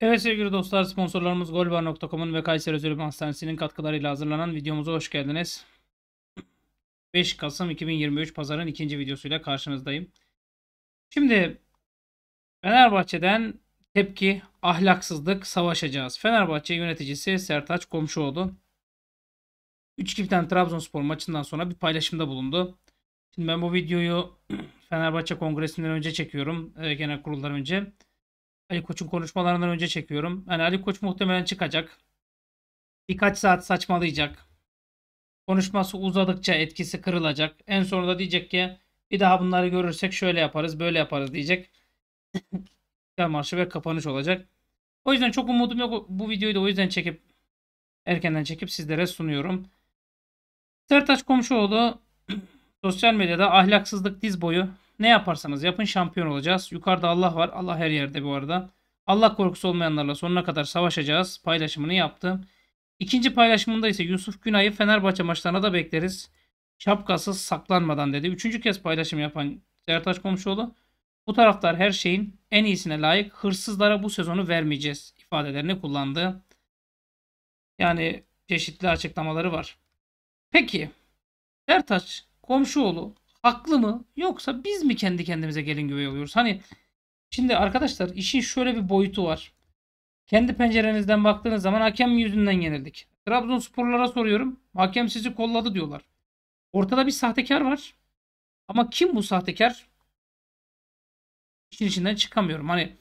Evet sevgili dostlar sponsorlarımız golbar.com'un ve Kayseri Özel Hastanesi'nin katkılarıyla hazırlanan videomuza hoş geldiniz. 5 Kasım 2023 Pazar'ın ikinci videosuyla karşınızdayım. Şimdi Fenerbahçe'den tepki, ahlaksızlık savaşacağız. Fenerbahçe yöneticisi Sertaç Komşuoğlu 3-2 biten Trabzonspor maçından sonra bir paylaşımda bulundu. Şimdi ben bu videoyu Fenerbahçe Kongresi'nden önce çekiyorum. E, genel kuruldan önce. Ali Koç'un konuşmalarından önce çekiyorum. Yani Ali Koç muhtemelen çıkacak. Birkaç saat saçmalayacak. Konuşması uzadıkça etkisi kırılacak. En sonunda diyecek ki bir daha bunları görürsek şöyle yaparız böyle yaparız diyecek. İstiklal Marşı ve kapanış olacak. O yüzden çok umudum yok. Bu videoyu da o yüzden çekip erkenden çekip sizlere sunuyorum. Sertaç Komşuoğlu sosyal medyada ahlaksızlık diz boyu ne yaparsanız yapın şampiyon olacağız. Yukarıda Allah var. Allah her yerde bu arada. Allah korkusu olmayanlarla sonuna kadar savaşacağız. Paylaşımını yaptım. İkinci paylaşımında ise Yusuf Günay'ı Fenerbahçe maçlarına da bekleriz. Şapkasız saklanmadan dedi. Üçüncü kez paylaşım yapan Sertaç Komşuoğlu. Bu taraftar her şeyin en iyisine layık. Hırsızlara bu sezonu vermeyeceğiz ifadelerini kullandı. Yani çeşitli açıklamaları var. Peki Sertaç Komşuoğlu haklı mı? Yoksa biz mi kendi kendimize gelin güvey oluyoruz? Hani şimdi arkadaşlar işin şöyle bir boyutu var. Kendi pencerenizden baktığınız zaman hakem yüzünden yenildik. Trabzonsporlara soruyorum. Hakem sizi kolladı diyorlar. Ortada bir sahtekar var. Ama kim bu sahtekar? İşin içinden çıkamıyorum. Hani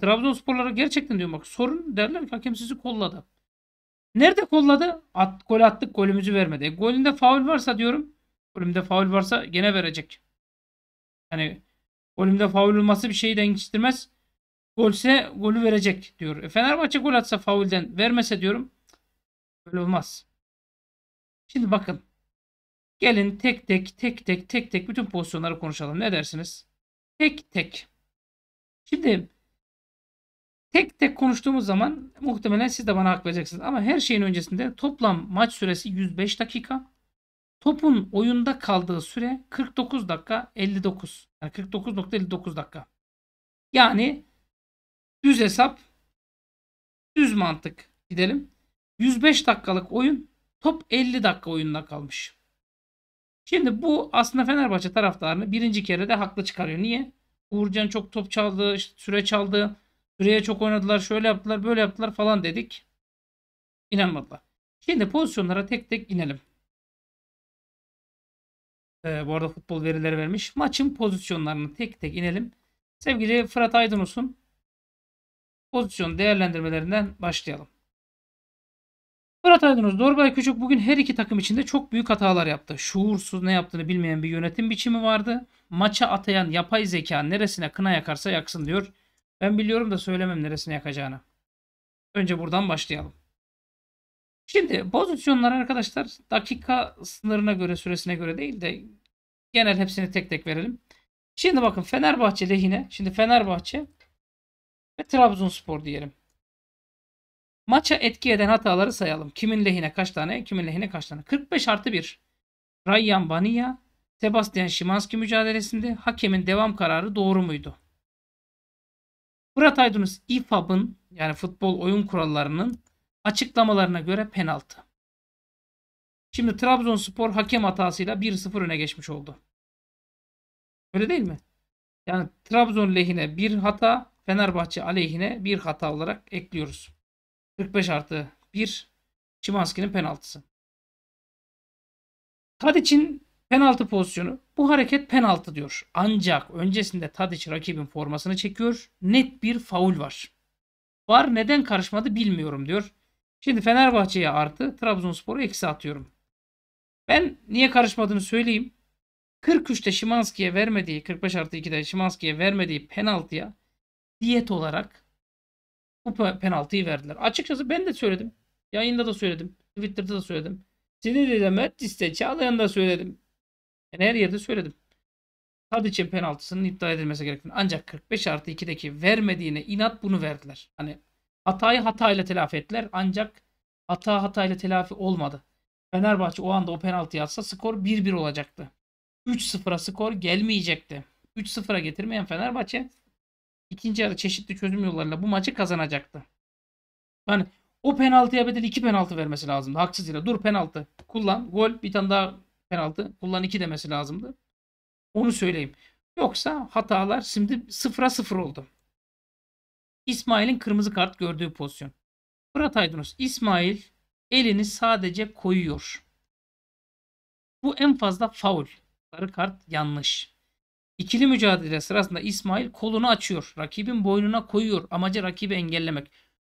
Trabzonsporlara gerçekten diyorum bak sorun derler ki hakem sizi kolladı. Nerede kolladı? At, gol attık golümüzü vermedi. E, golünde faul varsa diyorum Volümde faul varsa gene verecek. Yani volümde faul olması bir şeyi değiştirmez. Golse golü verecek diyor. E, Fenerbahçe gol atsa faulden vermese diyorum. Böyle olmaz. Şimdi bakın. Gelin tek tek tek tek tek tek bütün pozisyonları konuşalım. Ne dersiniz? Tek tek. Şimdi tek tek konuştuğumuz zaman muhtemelen siz de bana hak vereceksiniz. Ama her şeyin öncesinde toplam maç süresi 105 dakika. Topun oyunda kaldığı süre 49 dakika 59. Yani 49.59 dakika. Yani düz hesap düz mantık gidelim. 105 dakikalık oyun top 50 dakika oyununa kalmış. Şimdi bu aslında Fenerbahçe taraftarını birinci kere de haklı çıkarıyor. Niye? Uğurcan çok top çaldı, işte süre çaldı, süreye çok oynadılar, şöyle yaptılar, böyle yaptılar falan dedik. İnanmadılar. Şimdi pozisyonlara tek tek inelim. E, bu arada futbol verileri vermiş. Maçın pozisyonlarını tek tek inelim. Sevgili Fırat Aydınus'un pozisyon değerlendirmelerinden başlayalım. Fırat Aydınus, Dorbay Küçük bugün her iki takım içinde çok büyük hatalar yaptı. Şuursuz ne yaptığını bilmeyen bir yönetim biçimi vardı. Maça atayan yapay zeka neresine kına yakarsa yaksın diyor. Ben biliyorum da söylemem neresine yakacağını. Önce buradan başlayalım. Şimdi pozisyonlar arkadaşlar dakika sınırına göre süresine göre değil de genel hepsini tek tek verelim. Şimdi bakın Fenerbahçe lehine. Şimdi Fenerbahçe ve Trabzonspor diyelim. Maça etki eden hataları sayalım. Kimin lehine kaç tane, kimin lehine kaç tane. 45 artı 1. Ryan Bania, Sebastian Şimanski mücadelesinde hakemin devam kararı doğru muydu? Fırat Aydınus İFAB'ın yani futbol oyun kurallarının Açıklamalarına göre penaltı. Şimdi Trabzonspor hakem hatasıyla 1-0 öne geçmiş oldu. Öyle değil mi? Yani Trabzon lehine bir hata, Fenerbahçe aleyhine bir hata olarak ekliyoruz. 45 artı 1 Şimanski'nin penaltısı. Tadic'in penaltı pozisyonu. Bu hareket penaltı diyor. Ancak öncesinde Tadic rakibin formasını çekiyor. Net bir faul var. Var neden karışmadı bilmiyorum diyor. Şimdi Fenerbahçe'ye artı, Trabzonspor'a eksi atıyorum. Ben niye karışmadığını söyleyeyim. 43'te Şimanski'ye vermediği, 45 artı 2'de Şimanski'ye vermediği penaltıya diyet olarak bu penaltıyı verdiler. Açıkçası ben de söyledim. Yayında da söyledim. Twitter'da da söyledim. Sinirli'de Mertis'te Çağlayan'da söyledim. Yani her yerde söyledim. Tadiç'in penaltısının iptal edilmesi gerektiğini. Ancak 45 artı 2'deki vermediğine inat bunu verdiler. Hani Hatayı hatayla telafi ettiler ancak hata hatayla telafi olmadı. Fenerbahçe o anda o penaltı atsa skor 1-1 olacaktı. 3-0'a skor gelmeyecekti. 3-0'a getirmeyen Fenerbahçe ikinci yarı çeşitli çözüm yollarıyla bu maçı kazanacaktı. Yani o penaltıya bedel iki penaltı vermesi lazımdı. Haksız yere dur penaltı kullan gol bir tane daha penaltı kullan iki demesi lazımdı. Onu söyleyeyim. Yoksa hatalar şimdi sıfıra sıfır oldu. İsmail'in kırmızı kart gördüğü pozisyon. Fırat Aydınos İsmail elini sadece koyuyor. Bu en fazla faul. Sarı kart yanlış. İkili mücadele sırasında İsmail kolunu açıyor. Rakibin boynuna koyuyor. Amacı rakibi engellemek.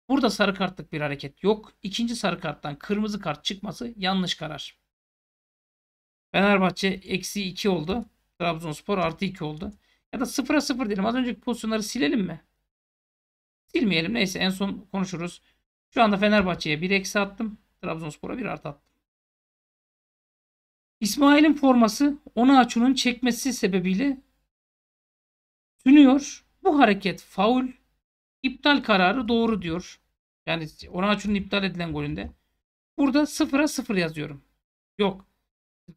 Burada sarı kartlık bir hareket yok. İkinci sarı karttan kırmızı kart çıkması yanlış karar. Fenerbahçe eksi 2 oldu. Trabzonspor artı 2 oldu. Ya da 0'a 0 diyelim. Az önceki pozisyonları silelim mi? Silmeyelim. Neyse en son konuşuruz. Şu anda Fenerbahçe'ye bir eksi attım. Trabzonspor'a bir art attım. İsmail'in forması Onaçu'nun çekmesi sebebiyle sünüyor. Bu hareket faul. iptal kararı doğru diyor. Yani Onaçu'nun iptal edilen golünde. Burada sıfıra sıfır yazıyorum. Yok.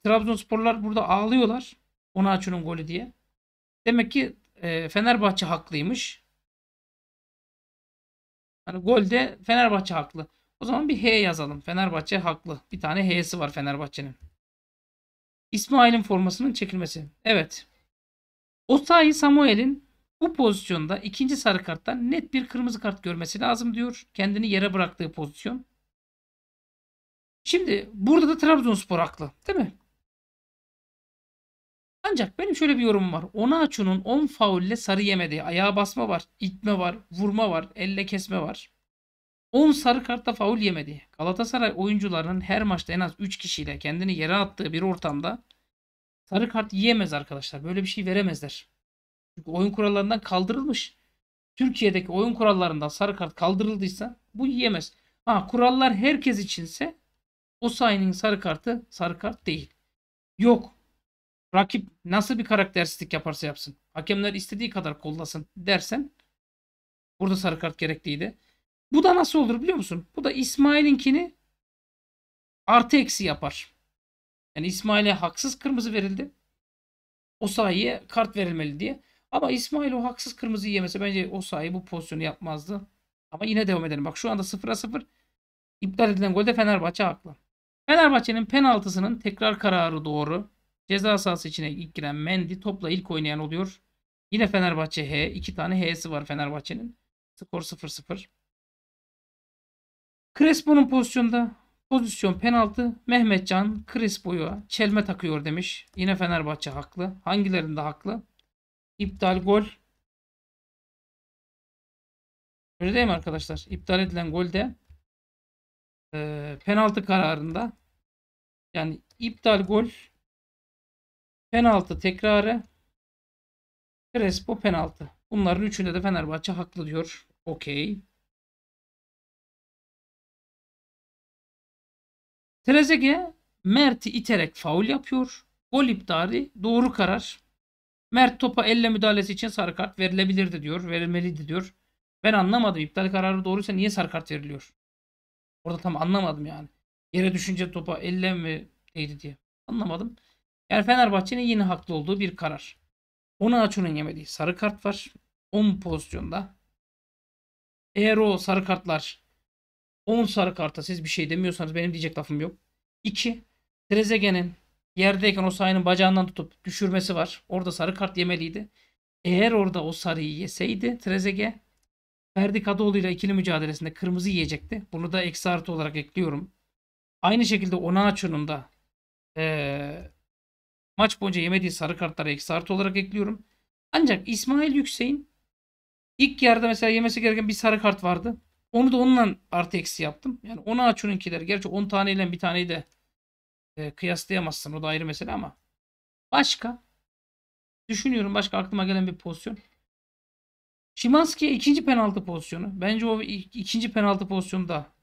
Trabzonsporlar burada ağlıyorlar. Onaçu'nun golü diye. Demek ki e, Fenerbahçe haklıymış. Hani golde Fenerbahçe haklı. O zaman bir H yazalım. Fenerbahçe haklı. Bir tane H'si var Fenerbahçe'nin. İsmail'in formasının çekilmesi. Evet. Osayi Samuel'in bu pozisyonda ikinci sarı karttan net bir kırmızı kart görmesi lazım diyor. Kendini yere bıraktığı pozisyon. Şimdi burada da Trabzonspor haklı. Değil mi? Ancak benim şöyle bir yorumum var. Onaçu'nun 10 faulle sarı yemedi. Ayağa basma var, itme var, vurma var, elle kesme var. 10 sarı kartta faul yemedi. Galatasaray oyuncularının her maçta en az 3 kişiyle kendini yere attığı bir ortamda sarı kart yiyemez arkadaşlar. Böyle bir şey veremezler. Çünkü oyun kurallarından kaldırılmış. Türkiye'deki oyun kurallarından sarı kart kaldırıldıysa bu yiyemez. Ha kurallar herkes içinse o sayının sarı kartı sarı kart değil. Yok rakip nasıl bir karakteristik yaparsa yapsın. Hakemler istediği kadar kollasın dersen burada sarı kart gerekliydi. Bu da nasıl olur biliyor musun? Bu da İsmail'inkini artı eksi yapar. Yani İsmail'e haksız kırmızı verildi. O sahiye kart verilmeli diye. Ama İsmail o haksız kırmızı yemese bence o sahi bu pozisyonu yapmazdı. Ama yine devam edelim. Bak şu anda 0'a 0 iptal edilen golde Fenerbahçe haklı. Fenerbahçe'nin penaltısının tekrar kararı doğru. Ceza sahası içine ilk giren Mendy topla ilk oynayan oluyor. Yine Fenerbahçe H. iki tane H'si var Fenerbahçe'nin. Skor 0-0. Crespo'nun pozisyonda pozisyon penaltı Mehmetcan Crespo'ya çelme takıyor demiş. Yine Fenerbahçe haklı. Hangilerinde haklı? İptal gol. Öyle değil mi arkadaşlar? İptal edilen golde e, penaltı kararında yani iptal gol Penaltı tekrarı. Crespo penaltı. Bunların üçünde de Fenerbahçe haklı diyor. Okey. Trezeguet Mert'i iterek faul yapıyor. Gol iptali doğru karar. Mert topa elle müdahalesi için sarı kart verilebilirdi diyor. Verilmeliydi diyor. Ben anlamadım. İptal kararı doğruysa niye sarı kart veriliyor? Orada tam anlamadım yani. Yere düşünce topa elle mi değdi diye. Anlamadım. Yani Fenerbahçe'nin yine haklı olduğu bir karar. Ona Açun'un yemediği sarı kart var. 10 pozisyonda. Eğer o sarı kartlar 10 sarı karta siz bir şey demiyorsanız benim diyecek lafım yok. 2. Trezeguet'in yerdeyken o sayının bacağından tutup düşürmesi var. Orada sarı kart yemeliydi. Eğer orada o sarıyı yeseydi Trezeguet Ferdi Kadıoğlu ile ikili mücadelesinde kırmızı yiyecekti. Bunu da eksi artı olarak ekliyorum. Aynı şekilde Onaçu'nun da ee, Maç boyunca yemediği sarı kartları eksi artı olarak ekliyorum. Ancak İsmail Yüksek'in ilk yarıda mesela yemesi gereken bir sarı kart vardı. Onu da onunla artı eksi yaptım. Yani ona Açun'unkiler. Gerçi 10 taneyle bir taneyi de e, kıyaslayamazsın. O da ayrı mesele ama. Başka? Düşünüyorum başka aklıma gelen bir pozisyon. Şimanski'ye ikinci penaltı pozisyonu. Bence o ikinci penaltı pozisyonu da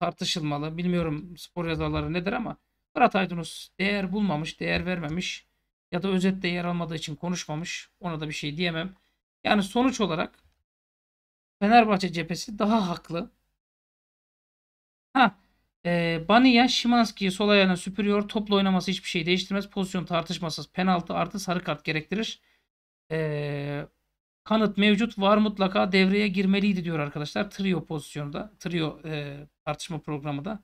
tartışılmalı. Bilmiyorum spor yazarları nedir ama Fırat Aydınus değer bulmamış, değer vermemiş ya da özette yer almadığı için konuşmamış. Ona da bir şey diyemem. Yani sonuç olarak Fenerbahçe cephesi daha haklı. Ha, e, Baniya Şimanski'yi sol ayağına süpürüyor. toplu oynaması hiçbir şey değiştirmez. Pozisyon tartışmasız. Penaltı artı sarı kart gerektirir. E, kanıt mevcut. Var mutlaka devreye girmeliydi diyor arkadaşlar. Trio pozisyonda. Trio e, tartışma programı da.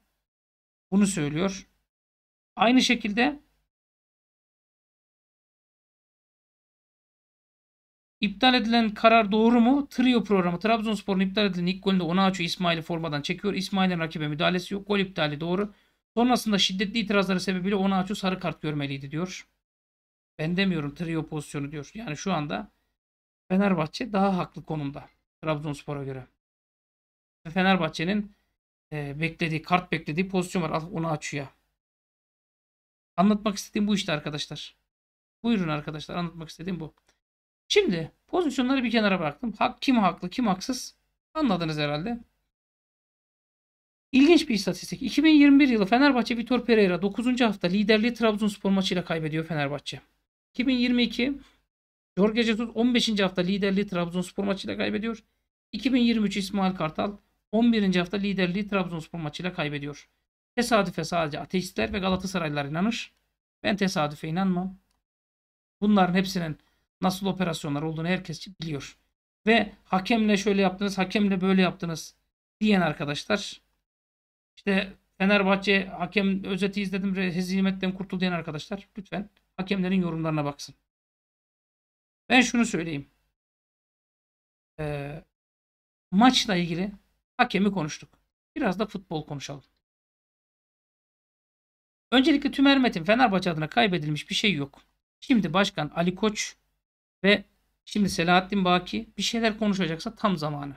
Bunu söylüyor. Aynı şekilde İptal edilen karar doğru mu? Trio programı. Trabzonspor'un iptal edilen ilk golünde açıyor İsmail'i formadan çekiyor. İsmail'in rakibe müdahalesi yok. Gol iptali doğru. Sonrasında şiddetli itirazları sebebiyle açıyor sarı kart görmeliydi diyor. Ben demiyorum trio pozisyonu diyor. Yani şu anda Fenerbahçe daha haklı konumda Trabzonspor'a göre. Fenerbahçe'nin e, beklediği, kart beklediği pozisyon var. Al açıyor. Anlatmak istediğim bu işte arkadaşlar. Buyurun arkadaşlar anlatmak istediğim bu. Şimdi pozisyonları bir kenara bıraktım. Hak, kim haklı kim haksız anladınız herhalde. İlginç bir istatistik. 2021 yılı Fenerbahçe Vitor Pereira 9. hafta liderliği Trabzonspor maçıyla kaybediyor Fenerbahçe. 2022 Jorge Jesus 15. hafta liderliği Trabzonspor maçıyla kaybediyor. 2023 İsmail Kartal 11. hafta liderliği Trabzonspor maçıyla kaybediyor. Tesadüfe sadece ateistler ve Galatasaraylılar inanır. Ben tesadüfe inanmam. Bunların hepsinin nasıl operasyonlar olduğunu herkes biliyor. Ve hakemle şöyle yaptınız, hakemle böyle yaptınız diyen arkadaşlar. İşte Fenerbahçe hakem özeti izledim hezimetten kurtul diyen arkadaşlar lütfen hakemlerin yorumlarına baksın. Ben şunu söyleyeyim. Ee, maçla ilgili hakemi konuştuk. Biraz da futbol konuşalım. Öncelikle tüm Metin Fenerbahçe adına kaybedilmiş bir şey yok. Şimdi başkan Ali Koç ve şimdi Selahattin Baki bir şeyler konuşacaksa tam zamanı.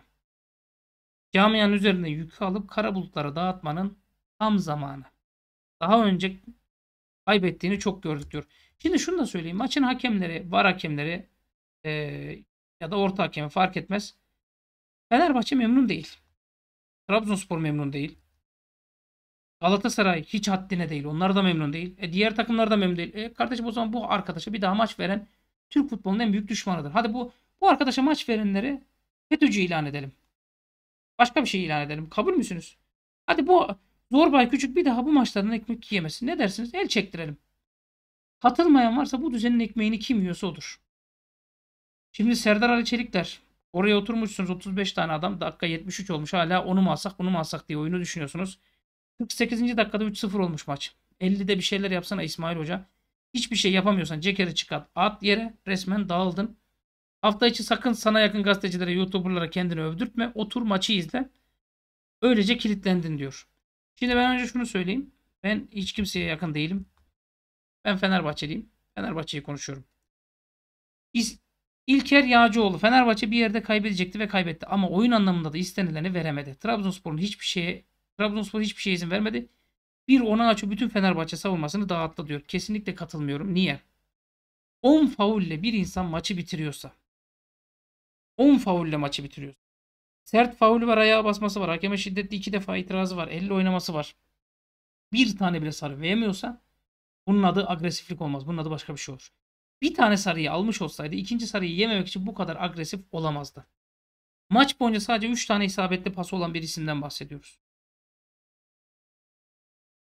Camianın üzerine yükü alıp kara bulutlara dağıtmanın tam zamanı. Daha önce kaybettiğini çok gördük diyor. Şimdi şunu da söyleyeyim. Maçın hakemleri, var hakemleri e, ya da orta hakemi fark etmez. Fenerbahçe memnun değil. Trabzonspor memnun değil. Galatasaray hiç haddine değil. Onlar da memnun değil. E diğer takımlar da memnun değil. E kardeşim o zaman bu arkadaşa bir daha maç veren Türk futbolunun en büyük düşmanıdır. Hadi bu bu arkadaşa maç verenleri FETÖ'cü ilan edelim. Başka bir şey ilan edelim. Kabul müsünüz? Hadi bu Zorbay Küçük bir daha bu maçlardan ekmek yiyemesin. Ne dersiniz? El çektirelim. Katılmayan varsa bu düzenin ekmeğini kim yiyorsa odur. Şimdi Serdar Ali Çelik der. Oraya oturmuşsunuz 35 tane adam dakika 73 olmuş hala onu mu alsak bunu mu alsak diye oyunu düşünüyorsunuz. 48. dakikada 3-0 olmuş maç. 50'de bir şeyler yapsana İsmail Hoca. Hiçbir şey yapamıyorsan cekeri çıkart at yere resmen dağıldın. Hafta içi sakın sana yakın gazetecilere, youtuberlara kendini övdürtme. Otur maçı izle. Öylece kilitlendin diyor. Şimdi ben önce şunu söyleyeyim. Ben hiç kimseye yakın değilim. Ben Fenerbahçeliyim. Fenerbahçe'yi konuşuyorum. İlker Yağcıoğlu Fenerbahçe bir yerde kaybedecekti ve kaybetti ama oyun anlamında da istenileni veremedi. Trabzonspor'un hiçbir şeye Trabzonspor hiçbir şeye izin vermedi. Bir ona açı bütün Fenerbahçe savunmasını dağıttı diyor. Kesinlikle katılmıyorum. Niye? 10 faulle bir insan maçı bitiriyorsa 10 faulle maçı bitiriyorsa sert faulü var, ayağa basması var, hakeme şiddetli iki defa itirazı var, elle oynaması var. Bir tane bile sarı veremiyorsa bunun adı agresiflik olmaz. Bunun adı başka bir şey olur. Bir tane sarıyı almış olsaydı ikinci sarıyı yememek için bu kadar agresif olamazdı. Maç boyunca sadece 3 tane isabetli pas olan birisinden bahsediyoruz.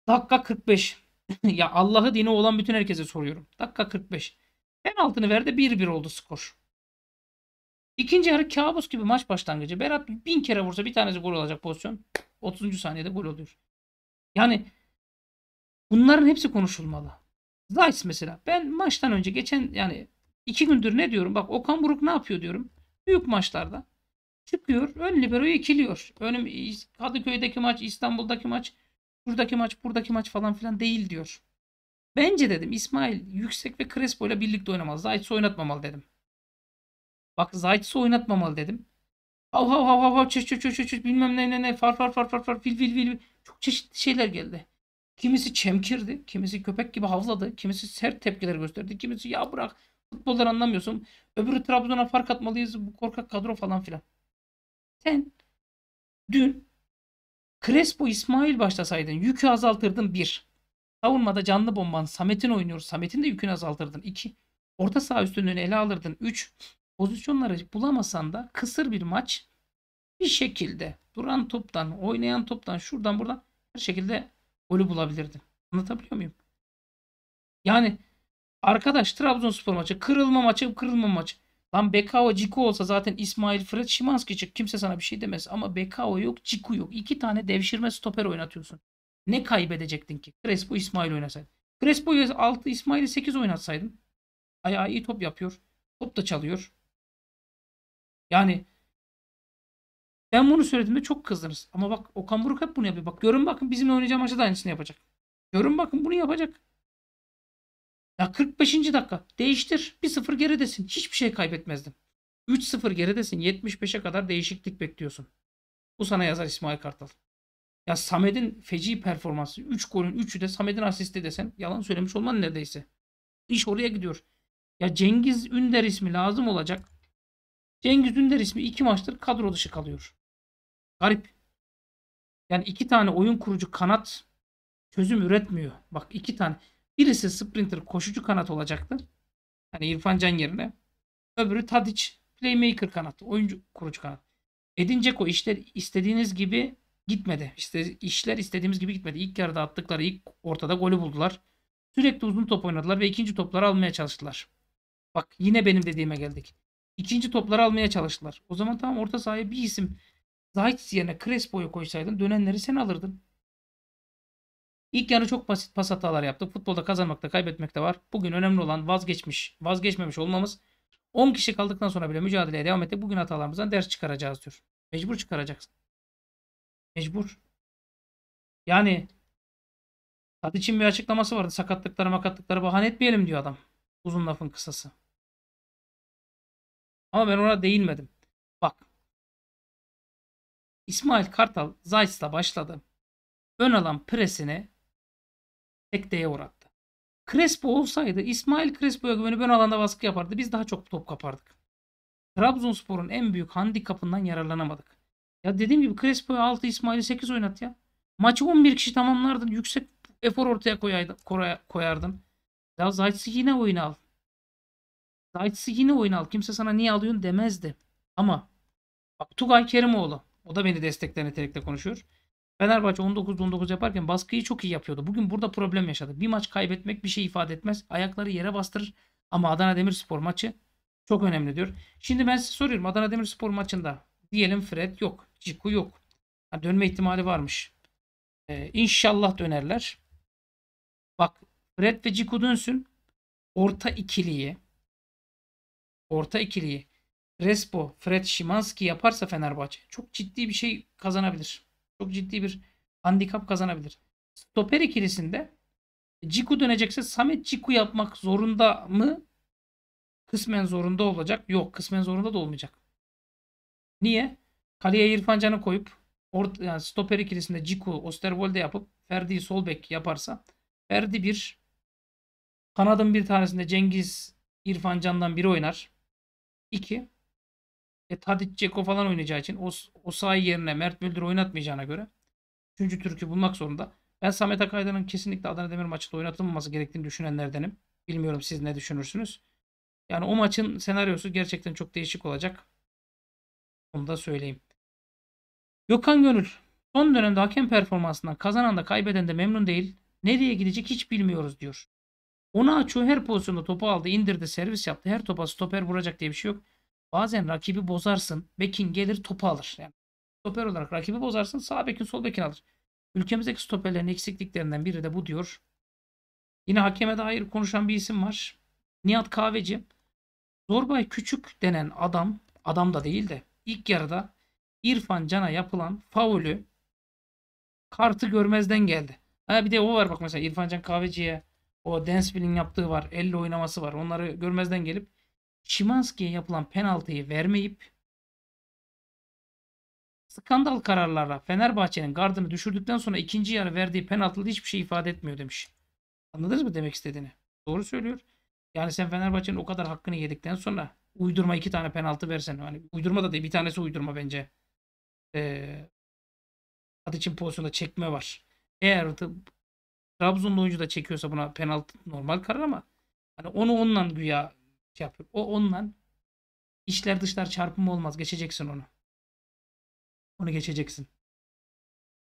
Dakika 45. ya Allah'ı dini olan bütün herkese soruyorum. Dakika 45. En altını verdi 1-1 oldu skor. İkinci yarı kabus gibi maç başlangıcı. Berat bin kere vursa bir tanesi gol olacak pozisyon. 30. saniyede gol oluyor. Yani bunların hepsi konuşulmalı. Zayt mesela. Ben maçtan önce geçen yani iki gündür ne diyorum? Bak Okan Buruk ne yapıyor diyorum. Büyük maçlarda çıkıyor. Ön liberoyu ikiliyor. Önüm Kadıköy'deki maç, İstanbul'daki maç Şuradaki maç buradaki maç falan filan değil diyor. Bence dedim İsmail Yüksek ve Crespo ile birlikte oynamalı. Zayt'sı oynatmamalı dedim. Bak Zayt'sı oynatmamalı dedim. Hav hav hav hav hav çeş çeş çeş çeş bilmem ne ne ne far far far far far fil fil fil. Çok çeşitli şeyler geldi. Kimisi çemkirdi, kimisi köpek gibi havladı, kimisi sert tepkiler gösterdi, kimisi ya bırak futboldan anlamıyorsun. Öbürü Trabzon'a fark atmalıyız bu korkak kadro falan filan. Sen dün Crespo İsmail başlasaydın yükü azaltırdın 1. Savunmada canlı bomban Samet'in oynuyor. Samet'in de yükünü azaltırdın 2. Orta saha üstünlüğünü ele alırdın 3. Pozisyonları bulamasan da kısır bir maç bir şekilde duran toptan, oynayan toptan, şuradan buradan her şekilde golü bulabilirdin. Anlatabiliyor muyum? Yani arkadaş Trabzonspor maçı, kırılma maçı, kırılma maçı. Lan Bekao Ciku olsa zaten İsmail Fırat Şimanski çık kimse sana bir şey demez. Ama Bekao yok Ciku yok. İki tane devşirme stoper oynatıyorsun. Ne kaybedecektin ki? Crespo İsmail oynasaydı. Crespo'yu 6 İsmail'i 8 oynatsaydın. Ayağı iyi top yapıyor. Top da çalıyor. Yani ben bunu söylediğimde çok kızdınız. Ama bak Okan Buruk hep bunu yapıyor. Bak görün bakın bizimle oynayacağı maçta da aynısını yapacak. Görün bakın bunu yapacak. Ya 45. dakika değiştir. 1-0 geridesin. Hiçbir şey kaybetmezdim. 3-0 geridesin. 75'e kadar değişiklik bekliyorsun. Bu sana yazar İsmail Kartal. Ya Samet'in feci performansı. 3 golün 3'ü de Samet'in asisti desen yalan söylemiş olman neredeyse. İş oraya gidiyor. Ya Cengiz Ünder ismi lazım olacak. Cengiz Ünder ismi 2 maçtır kadro dışı kalıyor. Garip. Yani iki tane oyun kurucu kanat çözüm üretmiyor. Bak iki tane. Birisi sprinter koşucu kanat olacaktı. Hani İrfan Can yerine. Öbürü Tadic playmaker kanat. Oyuncu kurucu kanat. Edin Dzeko işler istediğiniz gibi gitmedi. İşte işler istediğimiz gibi gitmedi. İlk yarıda attıkları ilk ortada golü buldular. Sürekli uzun top oynadılar ve ikinci topları almaya çalıştılar. Bak yine benim dediğime geldik. İkinci topları almaya çalıştılar. O zaman tamam orta sahaya bir isim Zahit yerine Crespo'yu koysaydın dönenleri sen alırdın. İlk yarı çok basit pas hatalar yaptık. Futbolda kazanmakta kaybetmekte var. Bugün önemli olan vazgeçmiş, vazgeçmemiş olmamız. 10 kişi kaldıktan sonra bile mücadeleye devam etti. Bugün hatalarımızdan ders çıkaracağız diyor. Mecbur çıkaracaksın. Mecbur. Yani Tadiç'in bir açıklaması vardı. Sakatlıkları makatlıkları bahane etmeyelim diyor adam. Uzun lafın kısası. Ama ben ona değinmedim. Bak. İsmail Kartal Zayt'la başladı. Ön alan presini sekteye uğrattı. Crespo olsaydı İsmail Crespo'ya güvenip ön alanda baskı yapardı. Biz daha çok top kapardık. Trabzonspor'un en büyük handikapından yararlanamadık. Ya dediğim gibi Crespo'ya 6 İsmail'i 8 oynat ya. Maçı 11 kişi tamamlardın. Yüksek efor ortaya koyaydın, koyardın. Ya Zayt'sı yine oyunu al. Zayt'sı yine oyunu al. Kimse sana niye alıyorsun demezdi. Ama bak Tugay Kerimoğlu. O da beni destekleyen nitelikte konuşuyor. Fenerbahçe 19-19 yaparken baskıyı çok iyi yapıyordu. Bugün burada problem yaşadı. Bir maç kaybetmek bir şey ifade etmez. Ayakları yere bastırır. Ama Adana Demirspor maçı çok önemli diyor. Şimdi ben size soruyorum. Adana Demirspor maçında diyelim Fred yok. Ciku yok. Yani dönme ihtimali varmış. Ee, inşallah dönerler. Bak Fred ve Ciku dönsün. Orta ikiliyi orta ikiliyi Respo, Fred Şimanski yaparsa Fenerbahçe çok ciddi bir şey kazanabilir çok ciddi bir handikap kazanabilir. Stoper ikilisinde Ciku dönecekse Samet Ciku yapmak zorunda mı? Kısmen zorunda olacak. Yok kısmen zorunda da olmayacak. Niye? Kaleye İrfan Can'ı koyup or, yani stoper ikilisinde Ciku Osterwolde yapıp Ferdi sol bek yaparsa Ferdi bir kanadın bir tanesinde Cengiz İrfan Can'dan biri oynar. 2. E, Tadic Ceko falan oynayacağı için o, o sahi yerine Mert Böldür oynatmayacağına göre 3. Türk'ü bulmak zorunda. Ben Samet Akayda'nın kesinlikle Adana Demir maçında oynatılmaması gerektiğini düşünenlerdenim. Bilmiyorum siz ne düşünürsünüz. Yani o maçın senaryosu gerçekten çok değişik olacak. Onu da söyleyeyim. Gökhan Gönül. Son dönemde hakem performansından kazanan da kaybeden de memnun değil. Nereye gidecek hiç bilmiyoruz diyor. Ona açıyor her pozisyonda topu aldı, indirdi, servis yaptı. Her topa stoper vuracak diye bir şey yok. Bazen rakibi bozarsın. Bekin gelir topu alır. Yani stoper olarak rakibi bozarsın. Sağ bekin sol bekin alır. Ülkemizdeki stoperlerin eksikliklerinden biri de bu diyor. Yine hakeme dair konuşan bir isim var. Nihat Kahveci. Zorbay Küçük denen adam, adam da değil de ilk yarıda İrfan Can'a yapılan faulü kartı görmezden geldi. Ha bir de o var bak mesela İrfan Can Kahveci'ye o Dance Bill'in yaptığı var. Elle oynaması var. Onları görmezden gelip Şimanski'ye yapılan penaltıyı vermeyip skandal kararlarla Fenerbahçe'nin gardını düşürdükten sonra ikinci yarı verdiği penaltıda hiçbir şey ifade etmiyor demiş. Anladınız mı demek istediğini? Doğru söylüyor. Yani sen Fenerbahçe'nin o kadar hakkını yedikten sonra uydurma iki tane penaltı versen. Hani uydurma da değil bir tanesi uydurma bence. Ee, Tadiç'in pozisyonda çekme var. Eğer Trabzonlu oyuncu da çekiyorsa buna penaltı normal karar ama hani onu onunla güya şey yapıyor. O onunla işler dışlar çarpımı olmaz. Geçeceksin onu. Onu geçeceksin.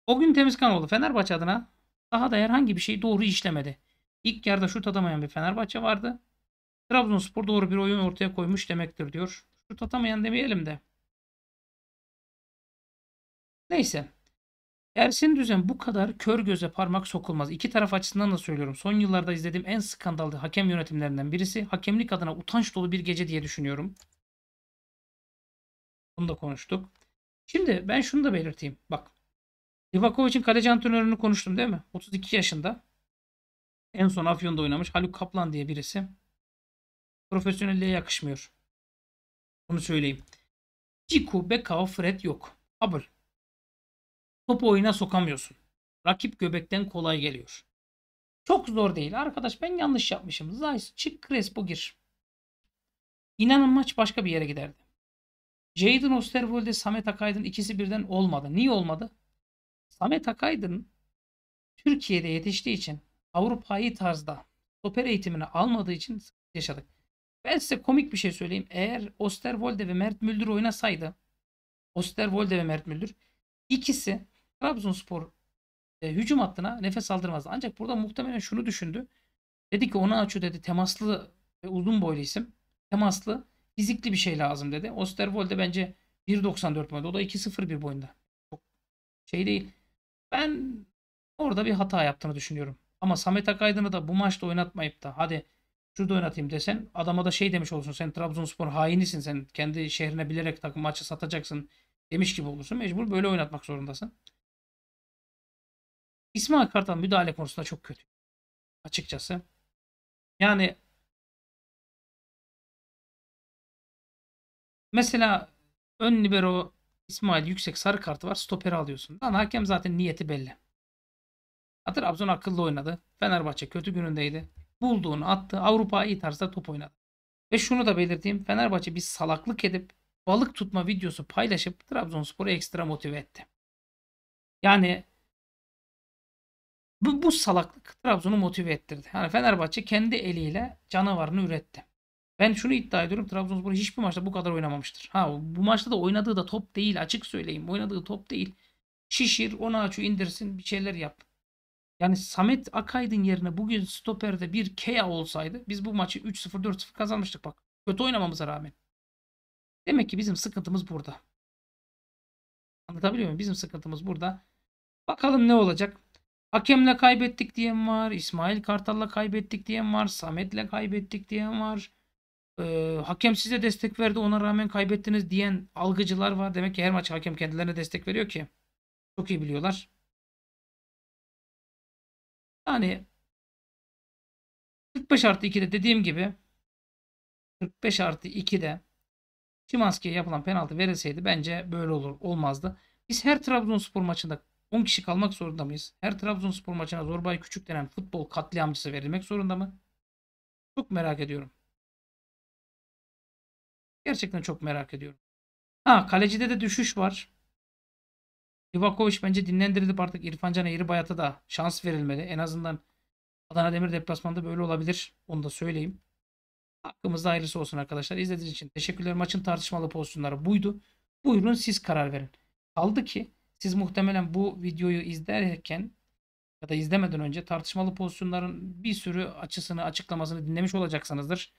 O gün temiz kan oldu Fenerbahçe adına daha da herhangi bir şey doğru işlemedi. İlk yarıda şut atamayan bir Fenerbahçe vardı. Trabzonspor doğru bir oyun ortaya koymuş demektir diyor. Şut atamayan demeyelim de. Neyse. Ersin Düzen bu kadar kör göze parmak sokulmaz. İki taraf açısından da söylüyorum. Son yıllarda izlediğim en skandallı hakem yönetimlerinden birisi. Hakemlik adına utanç dolu bir gece diye düşünüyorum. Bunu da konuştuk. Şimdi ben şunu da belirteyim. Bak. Livakovic'in kaleci antrenörünü konuştum değil mi? 32 yaşında. En son Afyon'da oynamış. Haluk Kaplan diye birisi. Profesyonelliğe yakışmıyor. Bunu söyleyeyim. Ciku, Bekao, Fred yok. Kabul topu oyuna sokamıyorsun. Rakip göbekten kolay geliyor. Çok zor değil. Arkadaş ben yanlış yapmışım. Zayis çık Crespo gir. İnanın maç başka bir yere giderdi. Jadon Osterwold'e Samet Akaydın ikisi birden olmadı. Niye olmadı? Samet Akaydın Türkiye'de yetiştiği için Avrupa'yı tarzda stoper eğitimini almadığı için yaşadık. Ben size komik bir şey söyleyeyim. Eğer Osterwolde ve Mert Müldür oynasaydı Osterwolde ve Mert Müldür ikisi Trabzonspor e, hücum hattına nefes aldırmazdı. Ancak burada muhtemelen şunu düşündü. Dedi ki ona açıyor dedi temaslı ve uzun boylu isim. Temaslı fizikli bir şey lazım dedi. Osterwolde bence 1.94 boyunda. O da 2.01 boyunda. Çok şey değil. Ben orada bir hata yaptığını düşünüyorum. Ama Samet Akaydın'ı da bu maçta oynatmayıp da hadi şurada oynatayım desen adama da şey demiş olursun sen Trabzonspor hainisin sen kendi şehrine bilerek takım maçı satacaksın demiş gibi olursun. Mecbur böyle oynatmak zorundasın. İsmail Kartal müdahale konusunda çok kötü. Açıkçası. Yani mesela ön libero İsmail yüksek sarı kartı var. Stoperi alıyorsun. Lan hakem zaten niyeti belli. Trabzon akıllı oynadı. Fenerbahçe kötü günündeydi. Bulduğunu attı. Avrupa iyi tarzda top oynadı. Ve şunu da belirteyim. Fenerbahçe bir salaklık edip balık tutma videosu paylaşıp Trabzonspor'u ekstra motive etti. Yani bu, bu salaklık Trabzon'u motive ettirdi. Yani Fenerbahçe kendi eliyle canavarını üretti. Ben şunu iddia ediyorum Trabzonspor hiçbir maçta bu kadar oynamamıştır. Ha bu maçta da oynadığı da top değil açık söyleyeyim. Oynadığı top değil. Şişir, ona açı indirsin bir şeyler yap. Yani Samet Akaydın yerine bugün stoperde bir Kea olsaydı biz bu maçı 3-0 4-0 kazanmıştık bak. Kötü oynamamıza rağmen. Demek ki bizim sıkıntımız burada. Anlatabiliyor muyum? Bizim sıkıntımız burada. Bakalım ne olacak. Hakemle kaybettik diyen var. İsmail Kartal'la kaybettik diyen var. Samet'le kaybettik diyen var. Ee, hakem size destek verdi ona rağmen kaybettiniz diyen algıcılar var. Demek ki her maç hakem kendilerine destek veriyor ki. Çok iyi biliyorlar. Yani 45 artı 2'de dediğim gibi 45 artı 2'de Şimanski'ye yapılan penaltı verilseydi bence böyle olur olmazdı. Biz her Trabzonspor maçında 10 kişi kalmak zorunda mıyız? Her Trabzonspor maçına Zorbay Küçük denen futbol katliamcısı verilmek zorunda mı? Çok merak ediyorum. Gerçekten çok merak ediyorum. Ha kalecide de düşüş var. Livakovic bence dinlendirilip artık İrfan Can Eğribayat'a da şans verilmeli. En azından Adana Demir deplasmanda böyle olabilir. Onu da söyleyeyim. Hakkımızda hayırlısı olsun arkadaşlar. İzlediğiniz için teşekkürler. Maçın tartışmalı pozisyonları buydu. Buyurun siz karar verin. Kaldı ki siz muhtemelen bu videoyu izlerken ya da izlemeden önce tartışmalı pozisyonların bir sürü açısını, açıklamasını dinlemiş olacaksınızdır.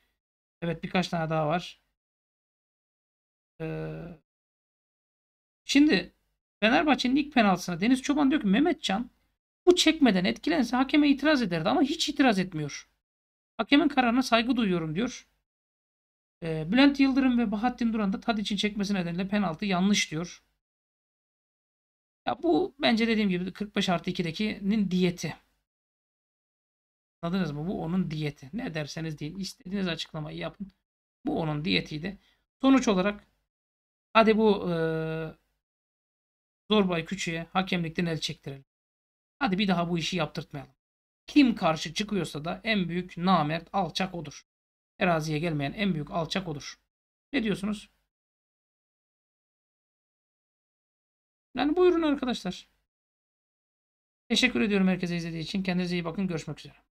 Evet birkaç tane daha var. Ee, şimdi Fenerbahçe'nin ilk penaltısına Deniz Çoban diyor ki Mehmetcan bu çekmeden etkilense hakeme itiraz ederdi ama hiç itiraz etmiyor. Hakemin kararına saygı duyuyorum diyor. Ee, Bülent Yıldırım ve Bahattin Duran da Tadiç'in çekmesi nedeniyle penaltı yanlış diyor. Ya bu bence dediğim gibi 45 artı 2'dekinin diyeti. Anladınız mı? Bu onun diyeti. Ne derseniz deyin. istediğiniz açıklamayı yapın. Bu onun diyetiydi. Sonuç olarak hadi bu e, Zorbay Küçü'ye hakemlikten el çektirelim. Hadi bir daha bu işi yaptırtmayalım. Kim karşı çıkıyorsa da en büyük namert alçak odur. Eraziye gelmeyen en büyük alçak odur. Ne diyorsunuz? Yani buyurun arkadaşlar. Teşekkür ediyorum herkese izlediği için. Kendinize iyi bakın. Görüşmek üzere.